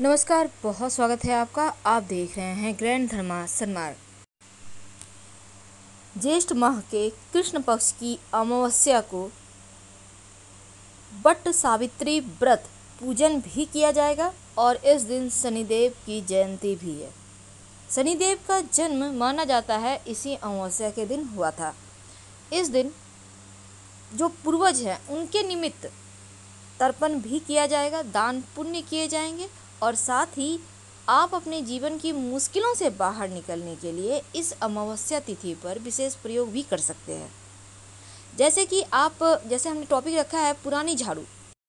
नमस्कार बहुत स्वागत है आपका आप देख रहे हैं ग्रैंड धर्मा सन्मार्ग ज्येष्ठ माह के कृष्ण पक्ष की अमावस्या को बट सावित्री व्रत पूजन भी किया जाएगा और इस दिन शनिदेव की जयंती भी है शनिदेव का जन्म माना जाता है इसी अमावस्या के दिन हुआ था इस दिन जो पूर्वज हैं उनके निमित्त तर्पण भी किया जाएगा दान पुण्य किए जाएंगे और साथ ही आप अपने जीवन की मुश्किलों से बाहर निकलने के लिए इस अमावस्या तिथि पर विशेष प्रयोग भी कर सकते हैं जैसे कि आप जैसे हमने टॉपिक रखा है पुरानी झाड़ू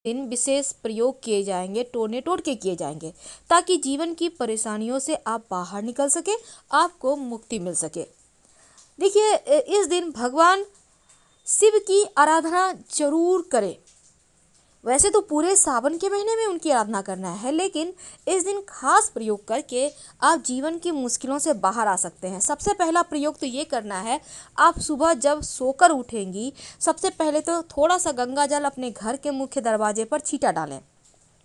दिन विशेष प्रयोग किए जाएंगे टोने टोड़ के किए जाएंगे ताकि जीवन की परेशानियों से आप बाहर निकल सके आपको मुक्ति मिल सके देखिए इस दिन भगवान शिव की आराधना जरूर करें वैसे तो पूरे सावन के महीने में उनकी आराधना करना है लेकिन इस दिन खास प्रयोग करके आप जीवन की मुश्किलों से बाहर आ सकते हैं सबसे पहला प्रयोग तो ये करना है आप सुबह जब सोकर उठेंगी सबसे पहले तो थोड़ा सा गंगा जल अपने घर के मुख्य दरवाजे पर छीटा डालें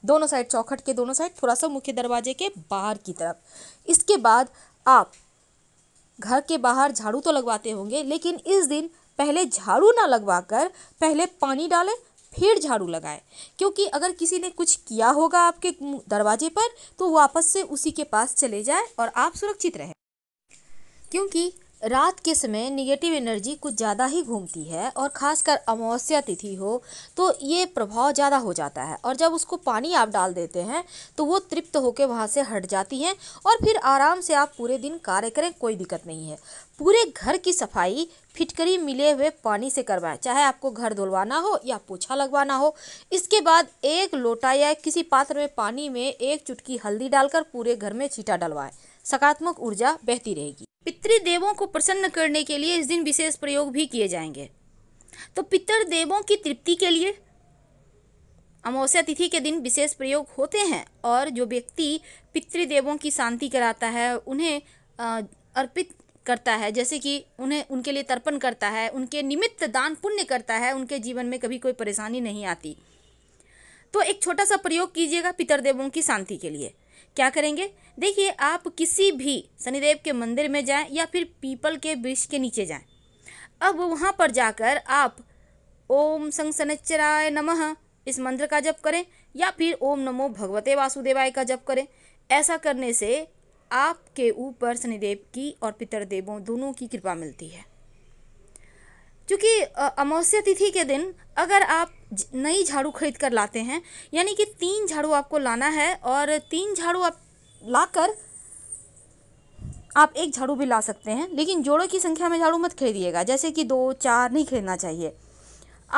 दोनों साइड चौखट के दोनों साइड थोड़ा सा मुख्य दरवाजे के बाहर की तरफ इसके बाद आप घर के बाहर झाड़ू तो लगवाते होंगे लेकिन इस दिन पहले झाड़ू ना लगवा कर पहले पानी डालें फिर झाड़ू लगाएं क्योंकि अगर किसी ने कुछ किया होगा आपके दरवाजे पर तो वापस से उसी के पास चले जाए और आप सुरक्षित रहें क्योंकि रात के समय निगेटिव एनर्जी कुछ ज़्यादा ही घूमती है और ख़ासकर अमावस्या तिथि हो तो ये प्रभाव ज़्यादा हो जाता है और जब उसको पानी आप डाल देते हैं तो वो तृप्त होकर वहाँ से हट जाती हैं और फिर आराम से आप पूरे दिन कार्य करें कोई दिक्कत नहीं है पूरे घर की सफाई फिटकरी मिले हुए पानी से करवाएं चाहे आपको घर धुलवाना हो या पोछा लगवाना हो इसके बाद एक लोटा या किसी पात्र में पानी में एक चुटकी हल्दी डालकर पूरे घर में छीटा डलवाएँ सकारात्मक ऊर्जा बहती रहेगी पितृदेवों को प्रसन्न करने के लिए इस दिन विशेष प्रयोग भी किए जाएंगे तो पितृदेवों की तृप्ति के लिए अमावस्या तिथि के दिन विशेष प्रयोग होते हैं और जो व्यक्ति पितृदेवों की शांति कराता है उन्हें अर्पित करता है जैसे कि उन्हें उनके लिए तर्पण करता है उनके निमित्त दान पुण्य करता है उनके जीवन में कभी कोई परेशानी नहीं आती तो एक छोटा सा प्रयोग कीजिएगा पितरदेवों की शांति के लिए क्या करेंगे देखिए आप किसी भी शनिदेव के मंदिर में जाएं या फिर पीपल के वृक्ष के नीचे जाएं अब वहाँ पर जाकर आप ओम संग सनचराय नमः इस मंत्र का जप करें या फिर ओम नमो भगवते वासुदेवाय का जप करें ऐसा करने से आपके ऊपर शनिदेव की और पितरदेवों दोनों की कृपा मिलती है क्योंकि अमावस्या तिथि के दिन अगर आप नई झाड़ू खरीद कर लाते हैं यानी कि तीन झाड़ू आपको लाना है और तीन झाड़ू आप लाकर आप एक झाड़ू भी ला सकते हैं लेकिन जोड़ों की संख्या में झाड़ू मत खरीदिएगा जैसे कि दो चार नहीं खरीदना चाहिए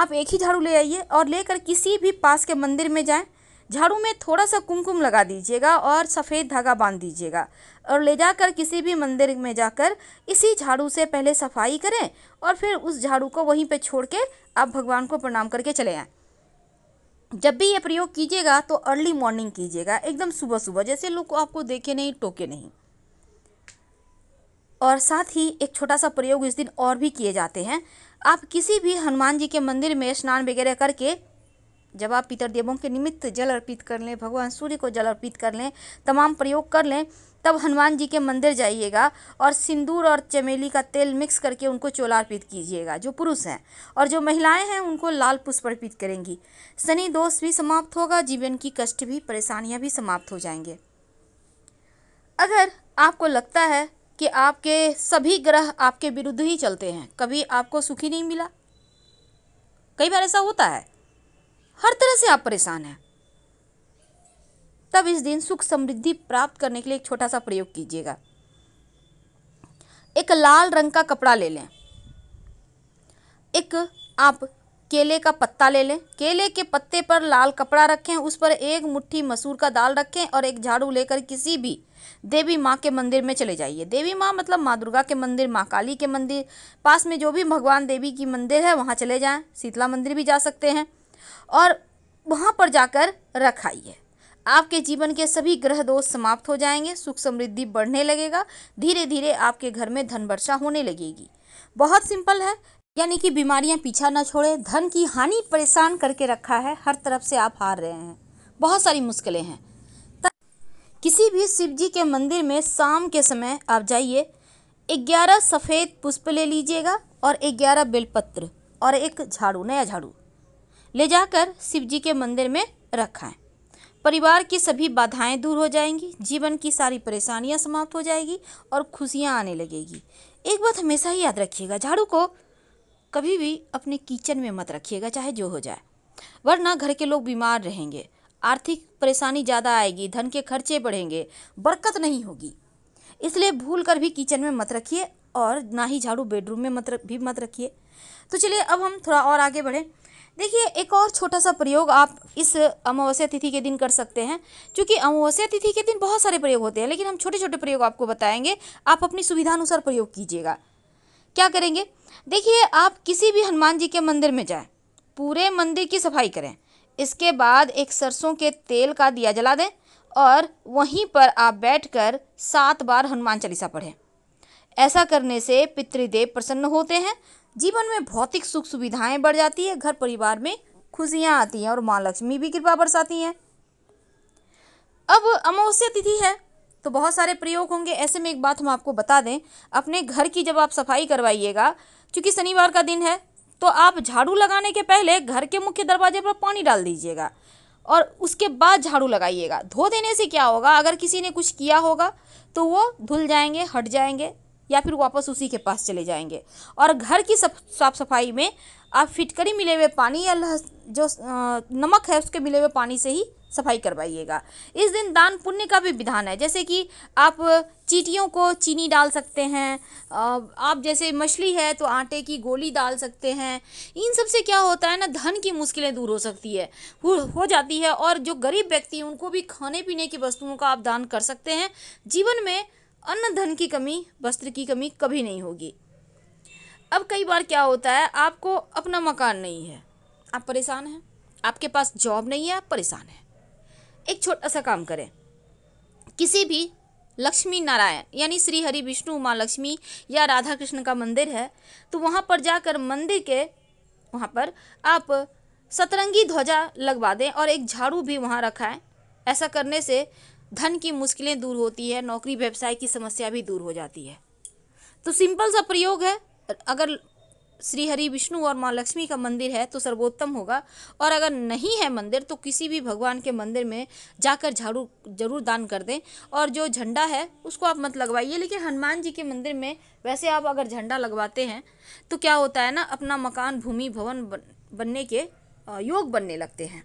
आप एक ही झाड़ू ले आइए और लेकर किसी भी पास के मंदिर में जाएं झाड़ू में थोड़ा सा कुमकुम लगा दीजिएगा और सफ़ेद धागा बांध दीजिएगा और ले जाकर किसी भी मंदिर में जाकर इसी झाड़ू से पहले सफाई करें और फिर उस झाड़ू को वहीं पर छोड़ के आप भगवान को प्रणाम करके चले आएँ जब भी ये प्रयोग कीजिएगा तो अर्ली मॉर्निंग कीजिएगा एकदम सुबह सुबह जैसे लोग आपको देखे नहीं टोके नहीं और साथ ही एक छोटा सा प्रयोग इस दिन और भी किए जाते हैं आप किसी भी हनुमान जी के मंदिर में स्नान वगैरह करके जब आप पितर देवों के निमित्त जल अर्पित कर लें भगवान सूर्य को जल अर्पित कर लें तमाम प्रयोग कर लें तब हनुमान जी के मंदिर जाइएगा और सिंदूर और चमेली का तेल मिक्स करके उनको चोला अर्पित कीजिएगा जो पुरुष हैं और जो महिलाएं हैं उनको लाल पुष्प अर्पित करेंगी शनि दोष भी समाप्त होगा जीवन की कष्ट भी परेशानियां भी समाप्त हो जाएंगे अगर आपको लगता है कि आपके सभी ग्रह आपके विरुद्ध ही चलते हैं कभी आपको सुखी नहीं मिला कई बार ऐसा होता है हर तरह से आप परेशान हैं तब इस दिन सुख समृद्धि प्राप्त करने के लिए एक छोटा सा प्रयोग कीजिएगा एक लाल रंग का कपड़ा ले लें एक आप केले का पत्ता ले लें केले के पत्ते पर लाल कपड़ा रखें उस पर एक मुट्ठी मसूर का दाल रखें और एक झाड़ू लेकर किसी भी देवी माँ के मंदिर में चले जाइए देवी माँ मतलब माँ दुर्गा के मंदिर माँ काली के मंदिर पास में जो भी भगवान देवी की मंदिर है वहाँ चले जाएँ शीतला मंदिर भी जा सकते हैं और वहाँ पर जाकर रखाइए आपके जीवन के सभी ग्रह दोष समाप्त हो जाएंगे सुख समृद्धि बढ़ने लगेगा धीरे धीरे आपके घर में धन वर्षा होने लगेगी बहुत सिंपल है यानी कि बीमारियां पीछा न छोड़े धन की हानि परेशान करके रखा है हर तरफ से आप हार रहे हैं बहुत सारी मुश्किलें हैं किसी भी शिव जी के मंदिर में शाम के समय आप जाइए ग्यारह सफ़ेद पुष्प ले लीजिएगा और ग्यारह बेलपत्र और एक झाड़ू नया झाड़ू ले जाकर शिव जी के मंदिर में रखाएं परिवार की सभी बाधाएं दूर हो जाएंगी जीवन की सारी परेशानियां समाप्त हो जाएगी और खुशियां आने लगेगी एक बात हमेशा ही याद रखिएगा झाड़ू को कभी भी अपने किचन में मत रखिएगा चाहे जो हो जाए वरना घर के लोग बीमार रहेंगे आर्थिक परेशानी ज़्यादा आएगी धन के खर्चे बढ़ेंगे बरकत नहीं होगी इसलिए भूल कर भी किचन में मत रखिए और ना ही झाड़ू बेडरूम में मत भी मत रखिए तो चलिए अब हम थोड़ा और आगे बढ़ें देखिए एक और छोटा सा प्रयोग आप इस अमावस्या तिथि के दिन कर सकते हैं क्योंकि अमावस्या तिथि के दिन बहुत सारे प्रयोग होते हैं लेकिन हम छोटे छोटे प्रयोग आपको बताएंगे आप अपनी सुविधानुसार प्रयोग कीजिएगा क्या करेंगे देखिए आप किसी भी हनुमान जी के मंदिर में जाएं पूरे मंदिर की सफाई करें इसके बाद एक सरसों के तेल का दिया जला दें और वहीं पर आप बैठकर सात बार हनुमान चालीसा पढ़ें ऐसा करने से पितृदेव प्रसन्न होते हैं जीवन में भौतिक सुख सुविधाएं बढ़ जाती है घर परिवार में खुशियाँ आती हैं और माँ लक्ष्मी भी कृपा बरसाती हैं अब अमावस्या तिथि है तो बहुत सारे प्रयोग होंगे ऐसे में एक बात हम आपको बता दें अपने घर की जब आप सफाई करवाइएगा क्योंकि शनिवार का दिन है तो आप झाड़ू लगाने के पहले घर के मुख्य दरवाजे पर पानी डाल दीजिएगा और उसके बाद झाड़ू लगाइएगा धो देने से क्या होगा अगर किसी ने कुछ किया होगा तो वो धुल जाएंगे हट जाएंगे या फिर वापस उसी के पास चले जाएंगे और घर की साफ सफाई में आप फिटकरी मिले हुए पानी या जो नमक है उसके मिले हुए पानी से ही सफाई करवाइएगा इस दिन दान पुण्य का भी विधान है जैसे कि आप चीटियों को चीनी डाल सकते हैं आप जैसे मछली है तो आटे की गोली डाल सकते हैं इन सब से क्या होता है ना धन की मुश्किलें दूर हो सकती है हो, हो जाती है और जो गरीब व्यक्ति उनको भी खाने पीने की वस्तुओं का आप दान कर सकते हैं जीवन में अन्न धन की कमी वस्त्र की कमी कभी नहीं होगी अब कई बार क्या होता है आपको अपना मकान नहीं है आप परेशान हैं आपके पास जॉब नहीं है आप परेशान हैं एक छोटा सा काम करें किसी भी लक्ष्मी नारायण यानी श्री हरि विष्णु माँ लक्ष्मी या राधा कृष्ण का मंदिर है तो वहाँ पर जाकर मंदिर के वहाँ पर आप सतरंगी ध्वजा लगवा दें और एक झाड़ू भी वहाँ रखाएं ऐसा करने से धन की मुश्किलें दूर होती है नौकरी व्यवसाय की समस्या भी दूर हो जाती है तो सिंपल सा प्रयोग है अगर श्री हरि विष्णु और माँ लक्ष्मी का मंदिर है तो सर्वोत्तम होगा और अगर नहीं है मंदिर तो किसी भी भगवान के मंदिर में जाकर झाड़ू जरूर दान कर दें और जो झंडा है उसको आप मत लगवाइए लेकिन हनुमान जी के मंदिर में वैसे आप अगर झंडा लगवाते हैं तो क्या होता है ना अपना मकान भूमि भवन बनने के योग बनने लगते हैं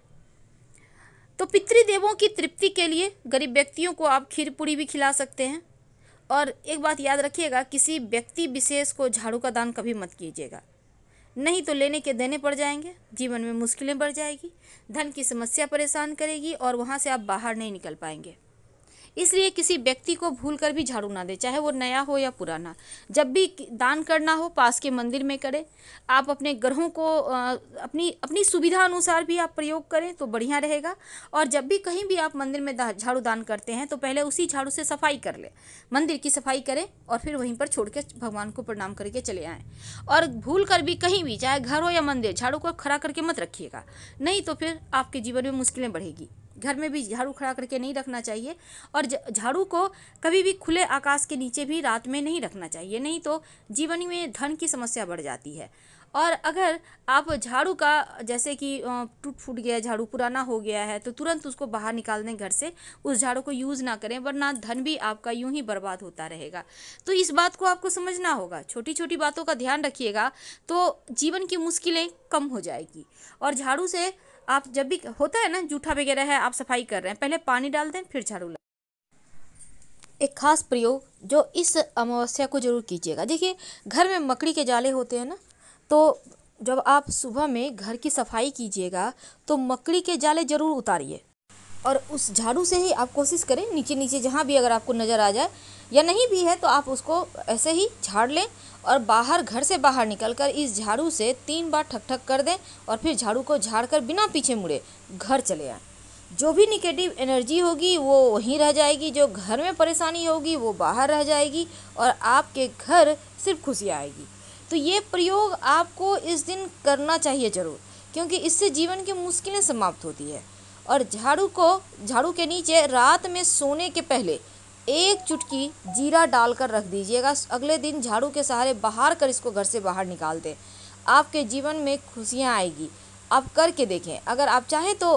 तो पितृदेवों की तृप्ति के लिए गरीब व्यक्तियों को आप खीर पूरी भी खिला सकते हैं और एक बात याद रखिएगा किसी व्यक्ति विशेष को झाड़ू का दान कभी मत कीजिएगा नहीं तो लेने के देने पड़ जाएंगे जीवन में मुश्किलें बढ़ जाएगी धन की समस्या परेशान करेगी और वहाँ से आप बाहर नहीं निकल पाएंगे इसलिए किसी व्यक्ति को भूल कर भी झाड़ू ना दे चाहे वो नया हो या पुराना जब भी दान करना हो पास के मंदिर में करें आप अपने ग्रहों को अपनी अपनी सुविधा अनुसार भी आप प्रयोग करें तो बढ़िया रहेगा और जब भी कहीं भी आप मंदिर में झाड़ू दान करते हैं तो पहले उसी झाड़ू से सफाई कर लें मंदिर की सफाई करें और फिर वहीं पर छोड़ के भगवान को प्रणाम करके चले आएँ और भूल कर भी कहीं भी चाहे घर हो या मंदिर झाड़ू को खड़ा करके मत रखिएगा नहीं तो फिर आपके जीवन में मुश्किलें बढ़ेगी घर में भी झाड़ू खड़ा करके नहीं रखना चाहिए और झाड़ू को कभी भी खुले आकाश के नीचे भी रात में नहीं रखना चाहिए नहीं तो जीवन में धन की समस्या बढ़ जाती है और अगर आप झाड़ू का जैसे कि टूट फूट गया झाड़ू पुराना हो गया है तो तुरंत उसको बाहर निकाल दें घर से उस झाड़ू को यूज़ ना करें वरना धन भी आपका यूं ही बर्बाद होता रहेगा तो इस बात को आपको समझना होगा छोटी छोटी बातों का ध्यान रखिएगा तो जीवन की मुश्किलें कम हो जाएगी और झाड़ू से आप जब भी होता है ना जूठा वगैरह है आप सफाई कर रहे हैं पहले पानी डाल दें फिर झाड़ू लगा एक खास प्रयोग जो इस अमावस्या को जरूर कीजिएगा देखिए घर में मकड़ी के जाले होते हैं ना तो जब आप सुबह में घर की सफाई कीजिएगा तो मकड़ी के जाले ज़रूर उतारिए और उस झाड़ू से ही आप कोशिश करें नीचे नीचे जहाँ भी अगर आपको नज़र आ जाए या नहीं भी है तो आप उसको ऐसे ही झाड़ लें और बाहर घर से बाहर निकलकर इस झाड़ू से तीन बार ठक ठक कर दें और फिर झाड़ू को झाड़कर बिना पीछे मुड़े घर चले आए जो भी निगेटिव एनर्जी होगी वो वहीं रह जाएगी जो घर में परेशानी होगी वो बाहर रह जाएगी और आपके घर सिर्फ खुशी आएगी तो ये प्रयोग आपको इस दिन करना चाहिए ज़रूर क्योंकि इससे जीवन की मुश्किलें समाप्त होती है और झाड़ू को झाड़ू के नीचे रात में सोने के पहले एक चुटकी जीरा डालकर रख दीजिएगा अगले दिन झाड़ू के सहारे बाहर कर इसको घर से बाहर निकाल दें आपके जीवन में खुशियाँ आएगी आप करके देखें अगर आप चाहें तो